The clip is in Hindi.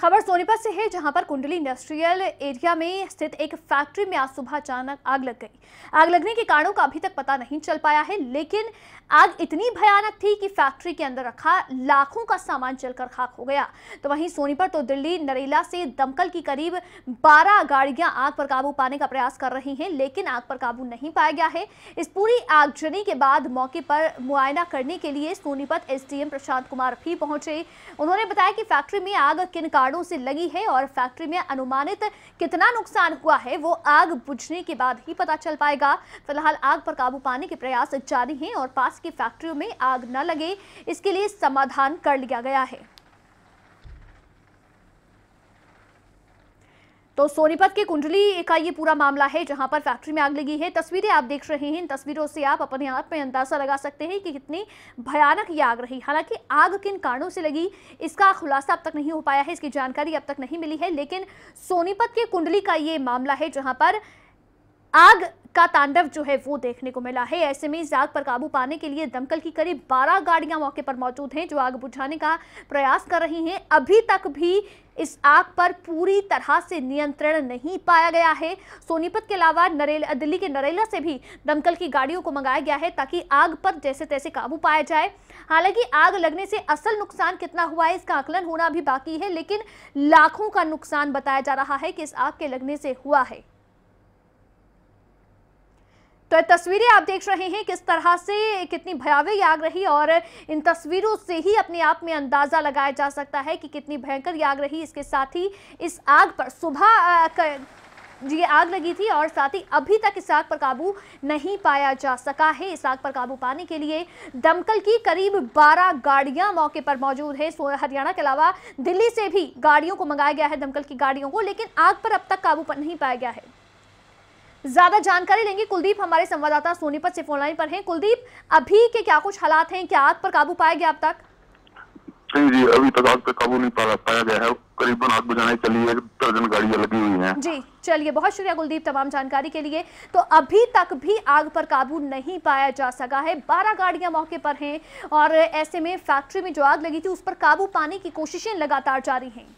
खबर सोनीपत से है जहां पर कुंडली इंडस्ट्रियल एरिया में स्थित एक फैक्ट्री में आज सुबह अचानक आग लग गई आग लगने के कारणों का अभी तक पता नहीं चल पाया है लेकिन आग इतनी भयानक थी कि फैक्ट्री के अंदर रखा लाखों का सामान जलकर खाक हो गया तो वहीं सोनीपत तो दिल्ली नरेला से दमकल की करीब बारह गाड़ियां आग पर काबू पाने का प्रयास कर रही हैं लेकिन आग पर काबू नहीं पाया गया है इस पूरी आगजनी के बाद मौके पर मुआयना करने के लिए सोनीपत एस प्रशांत कुमार भी पहुंचे उन्होंने बताया कि फैक्ट्री में आग किन कारण कीटाणु से लगी है और फैक्ट्री में अनुमानित कितना नुकसान हुआ है वो आग बुझने के बाद ही पता चल पाएगा फिलहाल आग पर काबू पाने के प्रयास जारी हैं और पास की फैक्ट्रियों में आग न लगे इसके लिए समाधान कर लिया गया है तो सोनीपत के कुंडली का ये पूरा मामला है जहां पर फैक्ट्री में आग लगी है तस्वीरें आप देख रहे हैं इन तस्वीरों से आप अपने आप में अंदाजा लगा सकते हैं कि कितनी भयानक ये आग रही हालांकि आग किन कारणों से लगी इसका खुलासा अब तक नहीं हो पाया है इसकी जानकारी अब तक नहीं मिली है लेकिन सोनीपत के कुंडली का ये मामला है जहाँ पर आग का तांडव जो है वो देखने को मिला है ऐसे में इस आग पर काबू पाने के लिए दमकल की करीब बारह गाड़ियां मौके पर मौजूद हैं जो आग बुझाने का प्रयास कर रही हैं अभी तक भी इस आग पर पूरी तरह से नियंत्रण नहीं पाया गया है सोनीपत के अलावा नरेला दिल्ली के नरेला से भी दमकल की गाड़ियों को मंगाया गया है ताकि आग पर जैसे तैसे काबू पाया जाए हालांकि आग लगने से असल नुकसान कितना हुआ है इसका आकलन होना भी बाकी है लेकिन लाखों का नुकसान बताया जा रहा है कि इस आग के लगने से हुआ है तो ये तस्वीरें आप देख रहे हैं किस तरह से कितनी भयावह आग रही और इन तस्वीरों से ही अपने आप में अंदाज़ा लगाया जा सकता है कि कितनी भयंकर आग रही इसके साथ ही इस आग पर सुबह ये आग लगी थी और साथ ही अभी तक इस आग पर काबू नहीं पाया जा सका है इस आग पर काबू पाने के लिए दमकल की करीब 12 गाड़ियां मौके पर मौजूद है हरियाणा के अलावा दिल्ली से भी गाड़ियों को मंगाया गया है दमकल की गाड़ियों को लेकिन आग पर अब तक काबू पर नहीं पाया गया है ज्यादा जानकारी लेंगे कुलदीप हमारे संवाददाता सोनीपत से फोनलाइन पर हैं कुलदीप अभी के क्या कुछ हालात हैं क्या आग पर काबू पाया गया अब तक जी जी अभी तक आग पर काबू नहीं पाया, पाया गया है करीबन आग बुझाने के लिए दर्जन गाड़ियां लगी हुई हैं जी चलिए बहुत शुक्रिया कुलदीप तमाम जानकारी के लिए तो अभी तक भी आग पर काबू नहीं पाया जा सका है बारह गाड़ियां मौके पर हैं और ऐसे में फैक्ट्री में जो आग लगी थी उस पर काबू पाने की कोशिशें लगातार जारी हैं